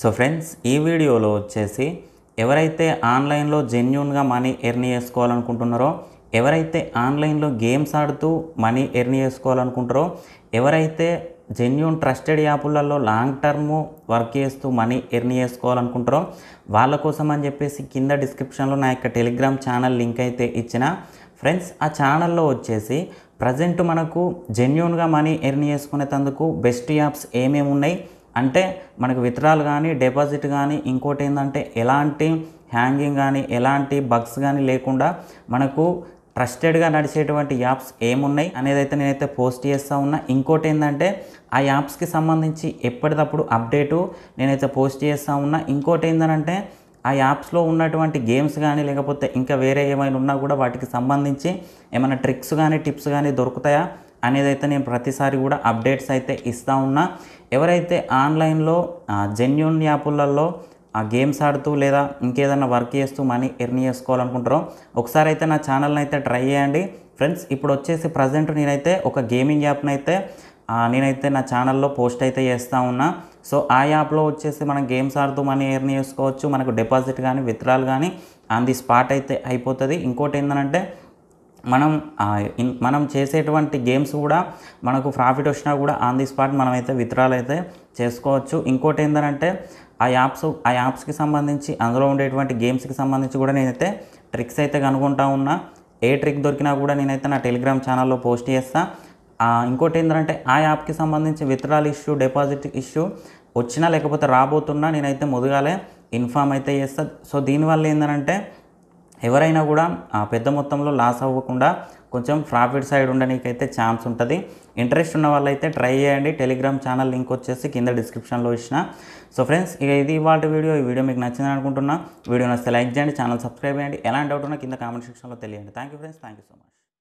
so friends ఈ వీడియోలో వచ్చేసి ఎవరైతే ఆన్లైన్లో జెన్యున్గా మనీ ఎర్న్ చేసుకోవాలనుకుంటున్నారో ఎవరైతే ఆన్లైన్లో గేమ్స్ ఆడుతూ మనీ ఎర్న్ చేసుకోవాలనుకుంటారో ఎవరైతే జెన్యున్ ట్రస్టెడ్ యాప్లలో లాంగ్ టర్మ్ వర్క్ చేస్తూ మనీ ఎర్న్ చేసుకోవాలనుకుంటారో వాళ్ళ కోసం అని చెప్పేసి కింద డిస్క్రిప్షన్లో నా యొక్క టెలిగ్రామ్ ఛానల్ లింక్ అయితే ఇచ్చిన ఫ్రెండ్స్ ఆ ఛానల్లో వచ్చేసి ప్రజెంట్ మనకు జెన్యున్గా మనీ ఎర్న్ చేసుకునేందుకు బెస్ట్ యాప్స్ ఏమేమి ఉన్నాయి అంటే మనకు విత్రాలు కానీ డిపాజిట్ కానీ ఇంకోటి ఏంటంటే ఎలాంటి హ్యాంగింగ్ కానీ ఎలాంటి బగ్స్ కానీ లేకుండా మనకు ట్రస్టెడ్గా నడిచేటువంటి యాప్స్ ఏమున్నాయి అనేది అయితే నేనైతే పోస్ట్ చేస్తూ ఉన్నా ఇంకోటి ఏంటంటే ఆ యాప్స్కి సంబంధించి ఎప్పటికప్పుడు అప్డేటు నేనైతే పోస్ట్ చేస్తూ ఉన్నా ఇంకోటి ఏంటంటే ఆ యాప్స్లో ఉన్నటువంటి గేమ్స్ కానీ లేకపోతే ఇంకా వేరే ఏమైనా ఉన్నా కూడా వాటికి సంబంధించి ఏమైనా ట్రిక్స్ కానీ టిప్స్ కానీ దొరుకుతాయా అనేది అయితే నేను ప్రతిసారి కూడా అప్డేట్స్ అయితే ఇస్తూ ఉన్నా ఎవరైతే ఆన్లైన్లో జెన్యున్ యాపులలో ఆ గేమ్స్ ఆడుతూ లేదా ఇంకేదైనా వర్క్ చేస్తూ మనీ ఎర్న్ చేసుకోవాలనుకుంటారో ఒకసారి అయితే నా ఛానల్ని అయితే ట్రై చేయండి ఫ్రెండ్స్ ఇప్పుడు వచ్చేసి ప్రజెంట్ నేనైతే ఒక గేమింగ్ యాప్ని అయితే నేనైతే నా ఛానల్లో పోస్ట్ అయితే చేస్తూ ఉన్నా సో ఆ యాప్లో వచ్చేసి మనం గేమ్స్ ఆడుతూ మనీ ఎర్న్ చేసుకోవచ్చు మనకు డిపాజిట్ కానీ విత్డ్రాల్ కానీ ఆన్ ది స్పాట్ అయితే అయిపోతుంది ఇంకోటి ఏంటంటే మనం మనం చేసేటువంటి గేమ్స్ కూడా మనకు ప్రాఫిట్ వచ్చినా కూడా ఆన్ ది స్పాట్ మనమైతే విత్డ్రాల్ అయితే చేసుకోవచ్చు ఇంకోటి ఏంటంటే ఆ యాప్స్ ఆ యాప్స్కి సంబంధించి అందులో ఉండేటువంటి గేమ్స్కి సంబంధించి కూడా నేనైతే ట్రిక్స్ అయితే కనుక్కుంటా ఉన్నా ఏ ట్రిక్ దొరికినా కూడా నేనైతే నా టెలిగ్రామ్ ఛానల్లో పోస్ట్ చేస్తా ఇంకోటి ఏంటంటే ఆ యాప్కి సంబంధించి విత్డ్రాల్ ఇష్యూ డిపాజిట్ ఇష్యూ వచ్చినా లేకపోతే రాబోతున్నా నేనైతే ముందుగాలే ఇన్ఫామ్ అయితే చేస్తా సో దీనివల్ల ఏంటంటే ఎవరైనా కూడా పెద్ద మొత్తంలో లాస్ అవ్వకుండా కొంచెం ప్రాఫిట్ సైడ్ ఉండడానికైతే ఛాన్స్ ఉంటుంది ఇంట్రెస్ట్ ఉన్న వాళ్ళైతే ట్రై చేయండి టెలిగ్రామ్ ఛానల్ లింక్ వచ్చేసి కింద డిస్క్రిప్షన్లో ఇచ్చిన సో ఫ్రెండ్స్ ఇక ఇది ఇవాళ వీడియో ఈ వీడియో మీకు నచ్చింది అనుకుంటున్నా వీడియో నచ్చితే లైక్ చేయండి ఛానల్ సబ్స్క్రైబ్ చేయండి ఎలాంటి డౌట్ ఉన్నా కింద కామెంట్ సెక్షన్లో తెలియండి thank you friends thank you so much